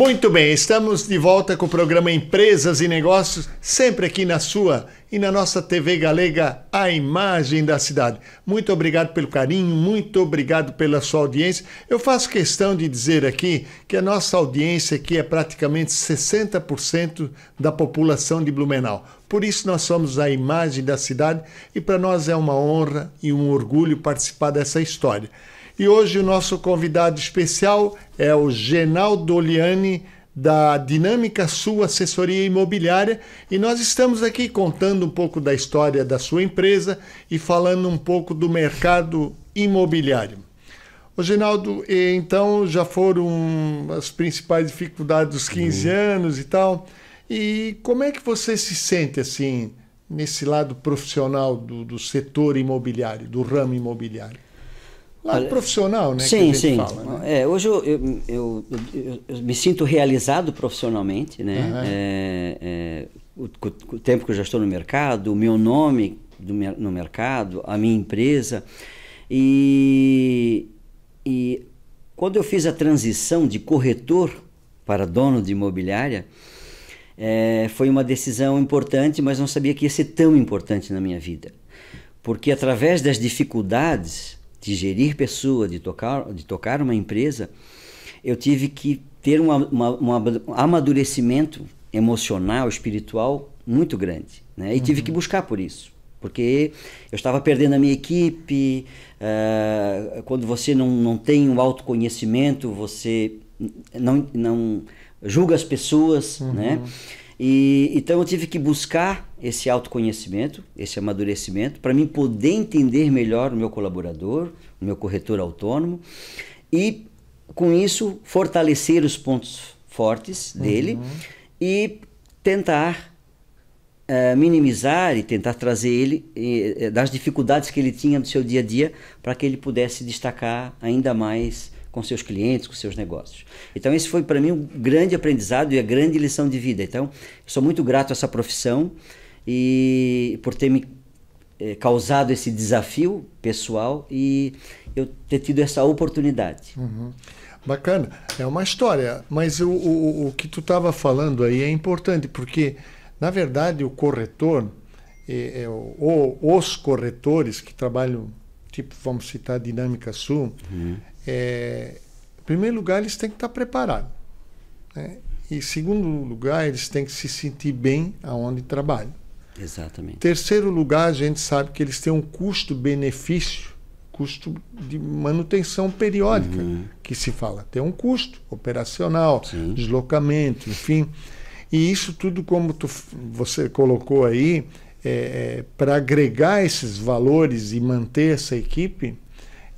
Muito bem, estamos de volta com o programa Empresas e Negócios, sempre aqui na sua e na nossa TV Galega, a imagem da cidade. Muito obrigado pelo carinho, muito obrigado pela sua audiência. Eu faço questão de dizer aqui que a nossa audiência aqui é praticamente 60% da população de Blumenau. Por isso nós somos a imagem da cidade e para nós é uma honra e um orgulho participar dessa história. E hoje o nosso convidado especial é o Genaldo Oliani, da Dinâmica Sul Assessoria Imobiliária, e nós estamos aqui contando um pouco da história da sua empresa e falando um pouco do mercado imobiliário. Ô, Ginaldo, então já foram as principais dificuldades dos 15 uhum. anos e tal. E como é que você se sente assim, nesse lado profissional do, do setor imobiliário, do ramo imobiliário? Lado profissional, né? Sim, sim. Fala, né? É, hoje eu, eu, eu, eu, me sinto realizado profissionalmente, né? Uhum. É, é, o, o, tempo que eu já estou no mercado, o meu nome do, no mercado, a minha empresa. E, e quando eu fiz a transição de corretor para dono de imobiliária, é, foi uma decisão importante, mas não sabia que ia ser tão importante na minha vida. Porque através das dificuldades de gerir pessoa, de tocar, de tocar uma empresa, eu tive que ter uma, uma, um amadurecimento emocional, espiritual muito grande. Né? E uhum. tive que uhum. buscar por isso. Porque eu estava perdendo a minha equipe. Uh, quando você não, não tem um autoconhecimento, você não, não julga as pessoas, né? uhum. né? E, então eu tive que buscar esse autoconhecimento, esse amadurecimento, para mim poder entender melhor o meu colaborador, o meu corretor autônomo, e com isso fortalecer os pontos fortes dele uhum. e tentar uh, minimizar e tentar trazer ele e, eh, das dificuldades que ele tinha no seu dia a dia para que ele pudesse destacar ainda mais com seus clientes, com seus negócios. Então, esse foi para mim um grande aprendizado e a grande lição de vida. Então, sou muito grato a essa profissão e por ter me eh, causado esse desafio pessoal e eu ter tido essa oportunidade. Uhum. Bacana, é uma história, mas o, o, o que tu estava falando aí é importante, porque, na verdade, o corretor, é, é, ou os corretores que trabalham, tipo, vamos citar Dinâmica Sul, uhum é, em primeiro lugar, eles têm que estar preparados. Né? E em segundo lugar, eles têm que se sentir bem aonde trabalham. Exatamente. Terceiro lugar, a gente sabe que eles têm um custo-benefício, custo de manutenção periódica, uhum. que se fala. Tem um custo operacional, Sim. deslocamento, enfim. E isso tudo, como tu, você colocou aí, é, é para agregar esses valores e manter essa equipe,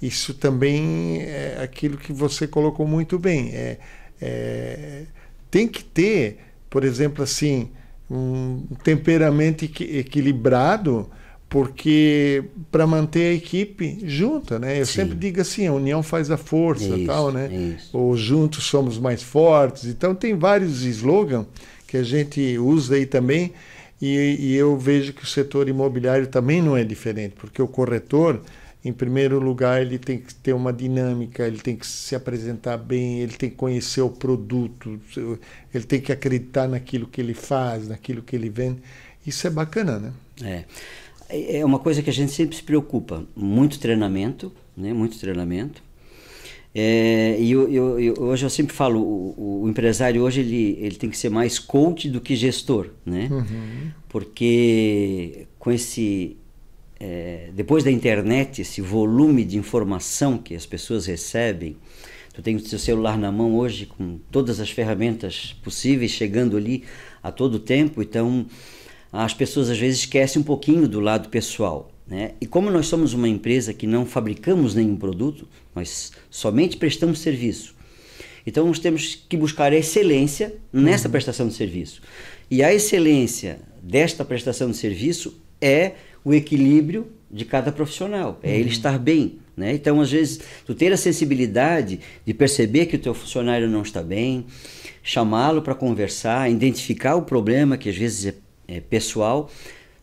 isso também é aquilo que você colocou muito bem. É, é tem que ter, por exemplo, assim, um temperamento equilibrado, porque para manter a equipe junta, né? Eu Sim. sempre digo assim, a união faz a força, isso, tal, né? Isso. Ou juntos somos mais fortes. Então tem vários slogans que a gente usa aí também. E, e eu vejo que o setor imobiliário também não é diferente, porque o corretor em primeiro lugar, ele tem que ter uma dinâmica, ele tem que se apresentar bem, ele tem que conhecer o produto, ele tem que acreditar naquilo que ele faz, naquilo que ele vende. Isso é bacana, né? É. É, é uma coisa que a gente sempre se preocupa. Muito treinamento, né? Muito treinamento. É, e eu, eu, eu, hoje eu sempre falo, o, o, empresário hoje ele, ele tem que ser mais coach do que gestor, né? Uhum. Porque com esse é, depois da internet, esse volume de informação que as pessoas recebem, tu tem o seu celular na mão hoje com todas as ferramentas possíveis chegando ali a todo tempo, então as pessoas às vezes esquecem um pouquinho do lado pessoal. Né? E como nós somos uma empresa que não fabricamos nenhum produto, mas somente prestamos serviço. Então nós temos que buscar a excelência nessa uhum. prestação de serviço. E a excelência desta prestação de serviço é o equilíbrio de cada profissional, é uhum. ele estar bem. Né? Então, às vezes, tu ter a sensibilidade de perceber que o teu funcionário não está bem, chamá-lo para conversar, identificar o problema, que às vezes é, é pessoal,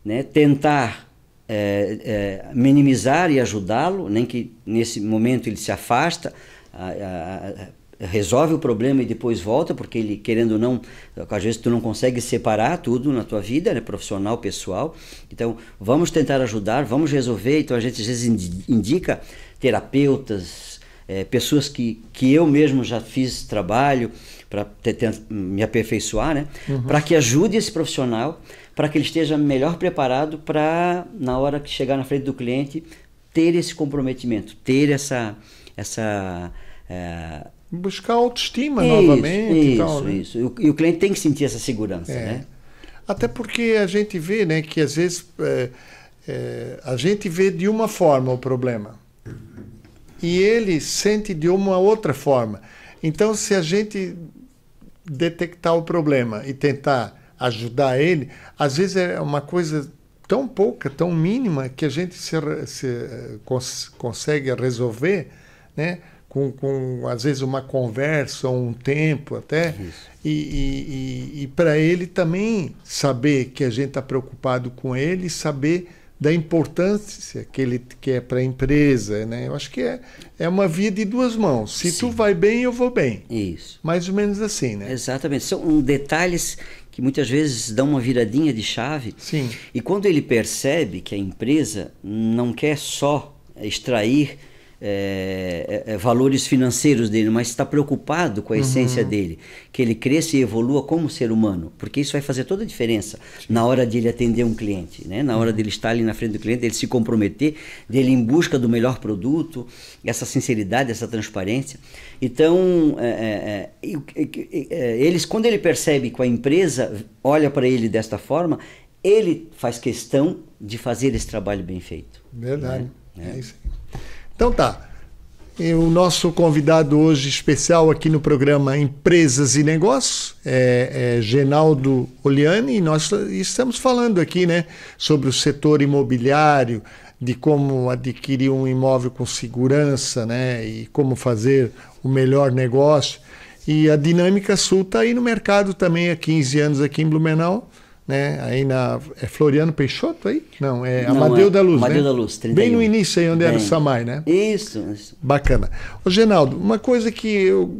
né? tentar é, é, minimizar e ajudá-lo, nem que nesse momento ele se afasta, a, a, a, resolve o problema e depois volta, porque ele, querendo ou não, às vezes tu não consegue separar tudo na tua vida, né? profissional, pessoal. Então, vamos tentar ajudar, vamos resolver. Então, a gente às vezes indica terapeutas, é, pessoas que, que eu mesmo já fiz trabalho para me aperfeiçoar, né? Uhum. Para que ajude esse profissional, para que ele esteja melhor preparado para, na hora que chegar na frente do cliente, ter esse comprometimento, ter essa, essa é, buscar autoestima isso, novamente. Isso, e tal, né? isso. E o, cliente tem que sentir essa segurança, é. né? Até porque a gente vê, né, que às vezes é, é, a gente vê de uma forma o problema e ele sente de uma outra forma. Então, se a gente detectar o problema e tentar ajudar ele, às vezes é uma coisa tão pouca, tão mínima que a gente se, se eh, cons, consegue resolver, né? com, com às vezes uma conversa ou um tempo até Isso. e, e, e, e para ele também saber que a gente está preocupado com ele saber da importância que ele quer é para a empresa né eu acho que é, é uma via de duas mãos se Sim. tu vai bem eu vou bem Isso. mais ou menos assim né exatamente são detalhes que muitas vezes dão uma viradinha de chave Sim. e quando ele percebe que a empresa não quer só extrair é, é, é, valores financeiros dele, mas está preocupado com a uhum. essência dele, que ele cresça e evolua como ser humano, porque isso vai fazer toda a diferença na hora de ele atender um cliente, né? na hora uhum. dele estar ali na frente do cliente, dele se comprometer, dele em busca do melhor produto, essa sinceridade, essa transparência. Então, é, é, eles, quando ele percebe que a empresa olha para ele desta forma, ele faz questão de fazer esse trabalho bem feito. Verdade, né? é isso aí. Então tá. E o nosso convidado hoje especial aqui no programa Empresas e Negócios é, é Genaldo Oliani e nós estamos falando aqui né, sobre o setor imobiliário, de como adquirir um imóvel com segurança né, e como fazer o melhor negócio. E a Dinâmica Sul está aí no mercado também há 15 anos aqui em Blumenau né? Aí na é Floriano Peixoto aí? Não, é Não, Amadeu é, né? da Luz, Amadeu né? da Luz, 31. Bem no início aí onde Bem. era o Samai, né? Isso, isso. Bacana. Ô Genaldo, uma coisa que eu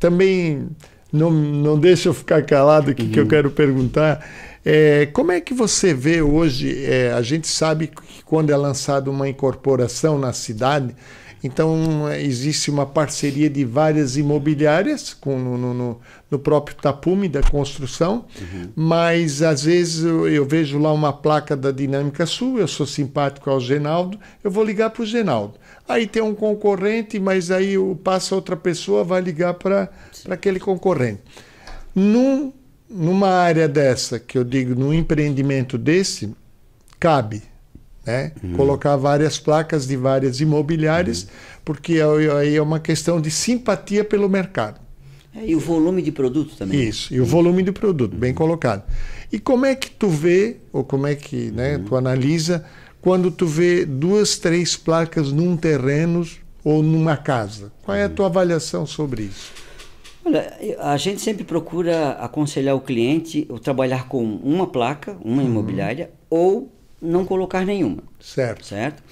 também não, não deixa eu ficar calado aqui uhum. que eu uhum. quero perguntar. É, como é que você vê hoje? É, a gente sabe que quando é lançada uma incorporação na cidade, então, é, existe uma parceria de várias imobiliárias com, no, no, no próprio tapume da construção, uhum. mas às vezes eu, eu, vejo lá uma placa da Dinâmica Sul, eu sou simpático ao Genaldo, eu vou ligar para o Genaldo. Aí tem um concorrente, mas aí passa outra pessoa, vai ligar para aquele concorrente. Num, numa área dessa, que eu digo, num empreendimento desse, cabe né? Uhum. Colocar várias placas de várias imobiliárias, uhum. porque é, aí é uma questão de simpatia pelo mercado. É, e o volume de produto também. Isso, e o volume de produto, bem colocado. E como é que tu vê, ou como é que né, uhum. tu analisa, quando tu vê duas, três placas num terreno ou numa casa? Qual é a uhum. tua avaliação sobre isso? Olha, a gente sempre procura aconselhar o cliente ou trabalhar com uma placa, uma uhum. imobiliária, uhum. ou não colocar nenhuma. Certo. Certo?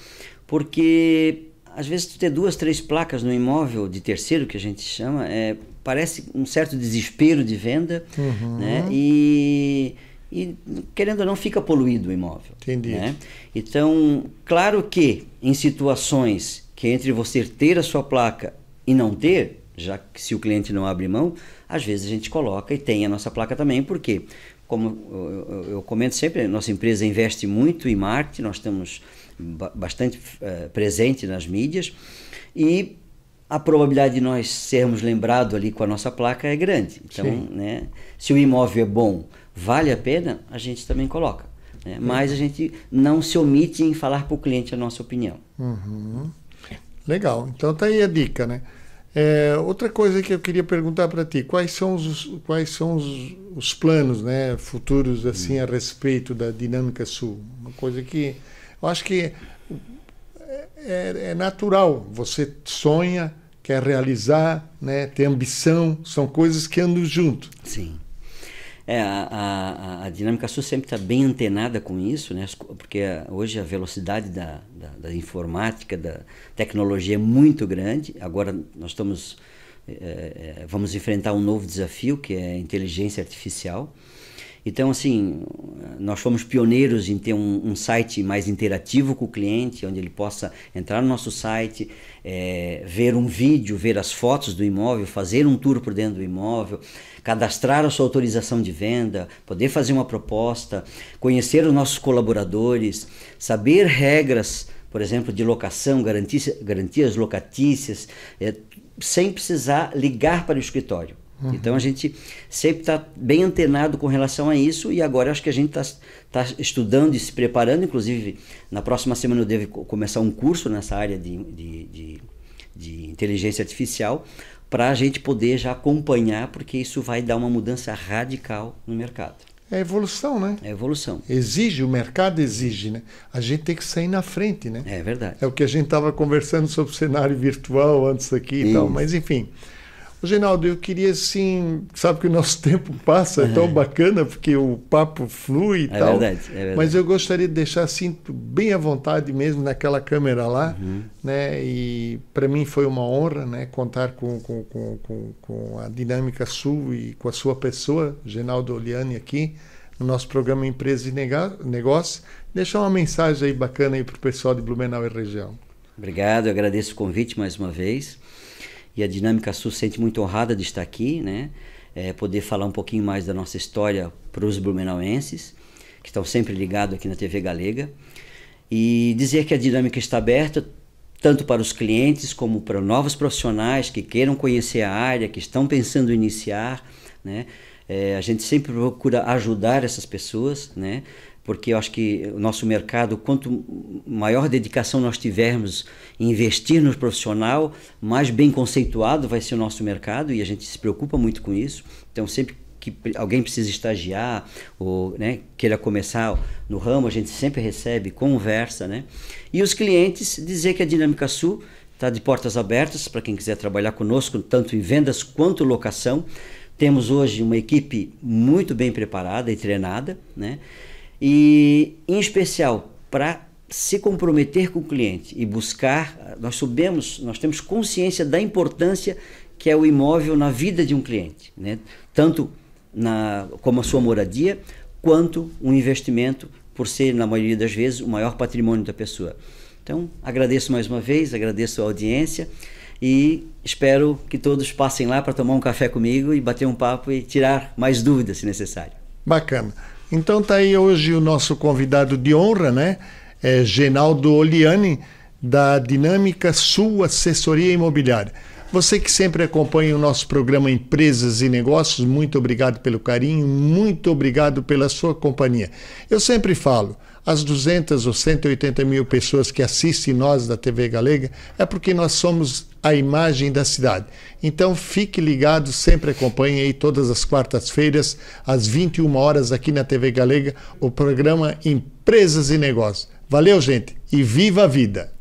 Porque às vezes tu ter duas, três placas no imóvel de terceiro que a gente chama, é, parece um certo desespero de venda, uhum. né? E e querendo ou não fica poluído o imóvel. Entendi. Né? Então, claro que em situações que é entre você ter a sua placa e não ter, já que se o cliente não abre mão, às vezes a gente coloca e tem a nossa placa também, por quê? como eu comento sempre, nossa empresa investe muito em marketing, nós estamos bastante eh, presente nas mídias e a probabilidade de nós sermos lembrados ali com a nossa placa é grande. Então, né, se o imóvel é bom, vale a pena, a gente também coloca. Né? Uhum. Mas a gente não se omite em falar para o cliente a nossa opinião. Uhum. Legal. Então tá aí a dica, né? É, outra coisa que eu queria perguntar para ti, quais são os, quais são os, os, planos né, futuros assim a respeito da dinâmica sul? Uma coisa que eu acho que é, é, é natural, você sonha, quer realizar, né, ter ambição, são coisas que andam junto. Sim. É, a, a, a dinâmica SUS sempre está bem antenada com isso, né? porque eh, hoje a velocidade da, da, da informática, da tecnologia é muito grande. Agora nós estamos, é, vamos enfrentar um novo desafio que é a inteligência artificial. Então, assim, nós fomos pioneiros em ter um, um, site mais interativo com o cliente, onde ele possa entrar no nosso site, é, ver um vídeo, ver as fotos do imóvel, fazer um tour por dentro do imóvel, cadastrar a sua autorização de venda, poder fazer uma proposta, conhecer os nossos colaboradores, saber regras, por exemplo, de locação, garantia, garantias locatícias, é, sem precisar ligar para o escritório. Uhum. Então a gente sempre está bem antenado com relação a isso e agora acho que a gente está tá estudando e se preparando. Inclusive, na próxima semana eu devo começar um curso nessa área de, de, de, de inteligência artificial para a gente poder já acompanhar, porque isso vai dar uma mudança radical no mercado. É evolução, né? É evolução. Exige, o mercado exige, né? A gente tem que sair na frente, né? É verdade. É o que a gente estava conversando sobre o cenário virtual antes aqui isso. e tal, mas enfim. Ginaldo, eu queria assim, sabe que o nosso tempo passa, é tão bacana porque o papo flui e é tal. Verdade, é verdade. Mas eu gostaria de deixar assim bem à vontade mesmo naquela câmera lá, uhum. né? E para mim foi uma honra, né? Contar com, com, com, com, a dinâmica sul e com a sua pessoa, Ginaldo Oliani aqui no nosso programa Empresas e Negócio. Deixar uma mensagem aí bacana aí para o pessoal de Blumenau e região. Obrigado, eu agradeço o convite mais uma vez e a Dinâmica Sul se sente muito honrada de estar aqui, né? É, poder falar um pouquinho mais da nossa história para os blumenauenses, que estão sempre ligados aqui na TV Galega. E dizer que a dinâmica está aberta tanto para os clientes como para novos profissionais que queiram conhecer a área, que estão pensando em iniciar, né? É, a gente sempre procura ajudar essas pessoas, né? porque eu acho que o nosso mercado, quanto maior dedicação nós tivermos em investir no profissional, mais bem conceituado vai ser o nosso mercado e a gente se preocupa muito com isso. Então, sempre que alguém precisa estagiar ou né, queira começar no ramo, a gente sempre recebe, conversa. Né? E os clientes dizer que a Dinâmica Sul está de portas abertas para quem quiser trabalhar conosco, tanto em vendas quanto locação. Temos hoje uma equipe muito bem preparada e treinada, né? E, em especial, para se comprometer com o cliente e buscar, nós sabemos nós temos consciência da importância que é o imóvel na vida de um cliente, né? tanto na, como a sua moradia, quanto um investimento, por ser, na maioria das vezes, o maior patrimônio da pessoa. Então, agradeço mais uma vez, agradeço a audiência e espero que todos passem lá para tomar um café comigo e bater um papo e tirar mais dúvidas, se necessário. Bacana. Então tá aí hoje o nosso convidado de honra, né? É Genaldo Oliani, da Dinâmica Sul Assessoria Imobiliária. Você que sempre acompanha o nosso programa Empresas e Negócios, muito obrigado pelo carinho, muito obrigado pela sua companhia. Eu sempre falo, as 200 ou 180 mil pessoas que assistem nós da TV Galega é porque nós somos a imagem da cidade. Então fique ligado, sempre acompanhe aí todas as quartas-feiras, às 21 horas, aqui na TV Galega, o programa Empresas e Negócios. Valeu, gente, e viva a vida!